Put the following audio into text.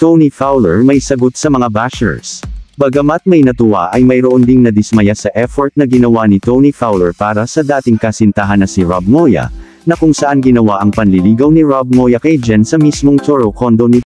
Tony Fowler may sagot sa mga bashers. Bagamat may natuwa ay mayroon ding nadismaya sa effort na ginawa ni Tony Fowler para sa dating kasintahan na si Rob Moya, na kung saan ginawa ang panliligaw ni Rob Moya kay Jen sa mismong Toro Condo ni